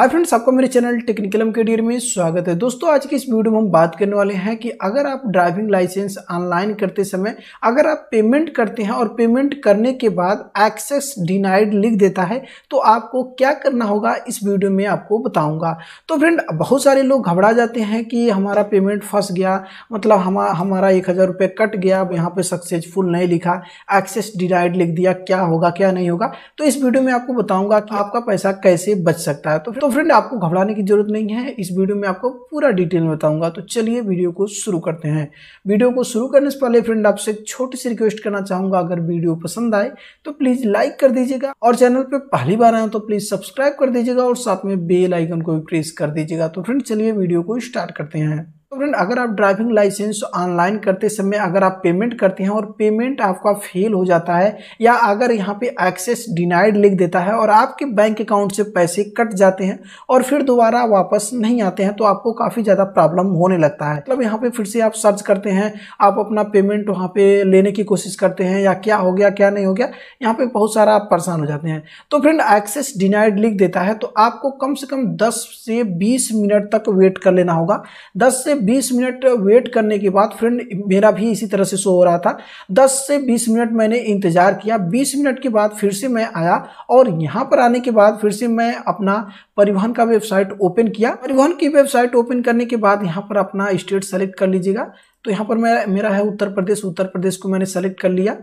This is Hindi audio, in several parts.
हाय फ्रेंड्स आपका मेरे चैनल टेक्निकलम के डियर में स्वागत है दोस्तों आज की इस वीडियो में हम बात करने वाले हैं कि अगर आप ड्राइविंग लाइसेंस ऑनलाइन करते समय अगर आप पेमेंट करते हैं और पेमेंट करने के बाद एक्सेस डिनाइड लिख देता है तो आपको क्या करना होगा इस वीडियो में आपको बताऊंगा तो फ्रेंड बहुत सारे लोग घबरा जाते हैं कि हमारा पेमेंट फंस गया मतलब हम हमारा एक हज़ार रुपये कट गया यहाँ पर सक्सेसफुल नहीं लिखा एक्सेस डिनाइड लिख दिया क्या होगा क्या नहीं होगा तो इस वीडियो में आपको बताऊँगा कि आपका पैसा कैसे बच सकता है तो फ्रेंड आपको घबराने की जरूरत नहीं है इस वीडियो में आपको पूरा डिटेल में बताऊंगा तो चलिए वीडियो को शुरू करते हैं वीडियो को शुरू करने से पहले फ्रेंड आपसे एक छोटी सी रिक्वेस्ट करना चाहूँगा अगर वीडियो पसंद आए तो प्लीज़ लाइक कर दीजिएगा और चैनल पर पहली बार आए तो प्लीज़ सब्सक्राइब कर दीजिएगा और साथ में बेल आइकन को भी प्रेस कर दीजिएगा तो फ्रेंड चलिए वीडियो को स्टार्ट करते हैं स्टूडेंट तो अगर आप ड्राइविंग लाइसेंस ऑनलाइन करते समय अगर आप पेमेंट करते हैं और पेमेंट आपका फेल हो जाता है या अगर यहाँ पे एक्सेस डिनाइड लिख देता है और आपके बैंक अकाउंट से पैसे कट जाते हैं और फिर दोबारा वापस नहीं आते हैं तो आपको काफ़ी ज़्यादा प्रॉब्लम होने लगता है मतलब यहाँ पर फिर से आप सर्च करते हैं आप अपना पेमेंट वहाँ पर लेने की कोशिश करते हैं या क्या हो गया क्या नहीं हो गया यहाँ पर बहुत सारा आप परेशान हो जाते हैं तो फ्रेंड एक्सेस डिनाइड लिख देता है तो आपको कम से कम दस से बीस मिनट तक वेट कर लेना होगा दस से बीस मिनट वेट करने के बाद फ्रेंड मेरा भी इसी तरह से शो हो रहा था दस से बीस मिनट मैंने इंतज़ार किया बीस मिनट के बाद फिर से मैं आया और यहाँ पर आने के बाद फिर से मैं अपना परिवहन का वेबसाइट ओपन किया परिवहन की वेबसाइट ओपन करने के बाद यहाँ पर अपना स्टेट सेलेक्ट कर लीजिएगा तो यहाँ पर मैं मेरा है उत्तर प्रदेश उत्तर प्रदेश को मैंने सेलेक्ट कर लिया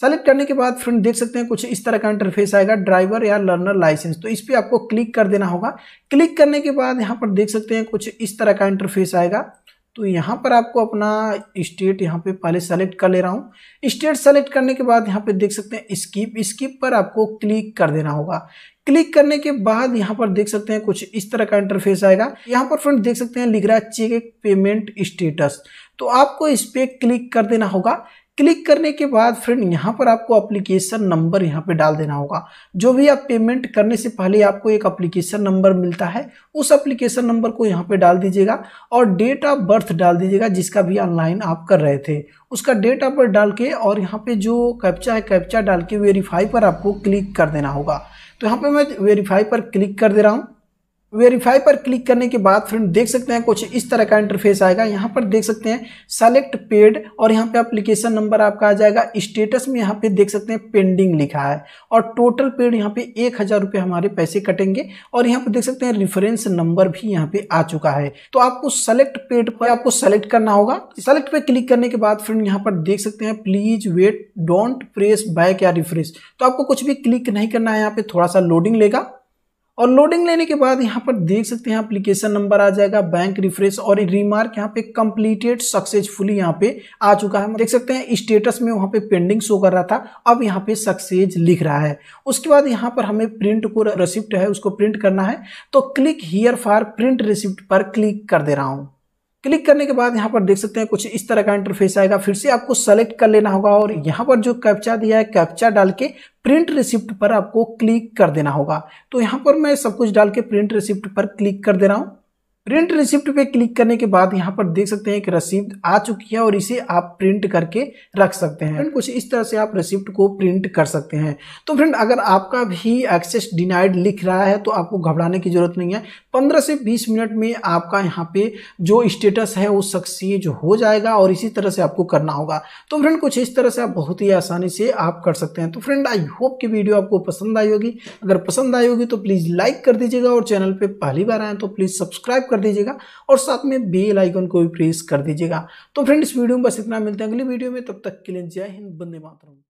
सेलेक्ट करने के बाद फ्रेंड देख सकते हैं कुछ इस तरह का इंटरफेस आएगा ड्राइवर या लर्नर लाइसेंस तो इस पर आपको क्लिक कर देना होगा क्लिक करने के बाद यहाँ पर देख सकते हैं कुछ इस तरह का इंटरफेस आएगा तो यहाँ पर आपको अपना स्टेट यहाँ पे पहले सेलेक्ट कर ले रहा हूँ स्टेट सेलेक्ट करने के बाद यहाँ पे देख सकते हैं स्किप स्किप पर आपको क्लिक कर देना होगा क्लिक करने के बाद यहाँ पर देख सकते हैं कुछ इस तरह का इंटरफेस आएगा यहाँ पर फ्रेंड देख सकते हैं लिख रहा है चेक पेमेंट स्टेटस तो आपको इस पर क्लिक कर देना होगा क्लिक करने के बाद फ्रेंड यहाँ पर आपको अप्लीकेशन नंबर यहाँ पे डाल देना होगा जो भी आप पेमेंट करने से पहले आपको एक अप्लीकेशन नंबर मिलता है उस अप्लीकेशन नंबर को यहाँ पे डाल दीजिएगा और डेट ऑफ बर्थ डाल दीजिएगा जिसका भी ऑनलाइन आप कर रहे थे उसका डेट ऑफ बर्थ डाल के और यहाँ पर जो कैप्चा है कैप्चा डाल के वेरीफाई पर आपको क्लिक कर देना होगा तो यहाँ पर मैं वेरीफाई पर क्लिक कर दे रहा हूँ वेरीफाई पर क्लिक करने के बाद फ्रेंड देख सकते हैं कुछ इस तरह का इंटरफेस आएगा यहाँ पर देख सकते हैं सेलेक्ट पेड और यहाँ पे एप्लीकेशन नंबर आपका आ जाएगा स्टेटस में यहाँ पे देख सकते हैं पेंडिंग लिखा है और टोटल पेड यहाँ पे एक हज़ार रुपये हमारे पैसे कटेंगे और यहाँ पे देख सकते हैं रेफरेंस नंबर भी यहाँ पे आ चुका है तो आपको सेलेक्ट पेड पर आपको सेलेक्ट करना होगा सेलेक्ट पे क्लिक करने के बाद फ्रेंड यहाँ पर देख सकते हैं please wait don't press back या रिफ्रेश तो आपको कुछ भी क्लिक नहीं करना है यहाँ पे थोड़ा सा लोडिंग लेगा और लोडिंग लेने के बाद यहाँ पर देख सकते हैं अप्लीकेशन नंबर आ जाएगा बैंक रिफ्रेश और रिमार्क यहाँ पे कंप्लीटेड सक्सेसफुली यहाँ पे आ चुका है देख सकते हैं स्टेटस में वहाँ पे पेंडिंग शो कर रहा था अब यहाँ पे सक्सेस लिख रहा है उसके बाद यहाँ पर हमें प्रिंट को रिसिप्ट है उसको प्रिंट करना है तो click here for print receipt पर क्लिक कर दे रहा हूँ क्लिक करने के बाद यहाँ पर देख सकते हैं कुछ इस तरह का इंटरफेस आएगा फिर से आपको सेलेक्ट कर लेना होगा और यहाँ पर जो कैप्चा दिया है कैप्चा डाल के प्रिंट रिसिप्ट पर आपको क्लिक कर देना होगा तो यहाँ पर मैं सब कुछ डाल के प्रिंट रिसिप्ट पर क्लिक कर दे रहा हूँ प्रिंट रिसिप्ट पे क्लिक करने के बाद यहाँ पर देख सकते हैं कि रसीप्ट आ चुकी है और इसे आप प्रिंट करके रख सकते हैं फ्रेंड कुछ इस तरह से आप रिसिप्ट को प्रिंट कर सकते हैं तो फ्रेंड अगर आपका भी एक्सेस डिनाइड लिख रहा है तो आपको घबराने की जरूरत नहीं है पंद्रह से बीस मिनट में आपका यहाँ पे जो स्टेटस है वो सक्सेज हो जाएगा और इसी तरह से आपको करना होगा तो फ्रेंड कुछ इस तरह से आप बहुत ही आसानी से आप कर सकते हैं तो फ्रेंड आई होप की वीडियो आपको पसंद आई होगी अगर पसंद आई होगी तो प्लीज़ लाइक कर दीजिएगा और चैनल पर पहली बार आए तो प्लीज़ सब्सक्राइब कर कर दीजिएगा और साथ में बेल आइकन को भी प्रेस कर दीजिएगा तो फ्रेंड इस वीडियो में बस इतना मिलते हैं अगली वीडियो में तब तक के लिए जय हिंद बंदे मातरम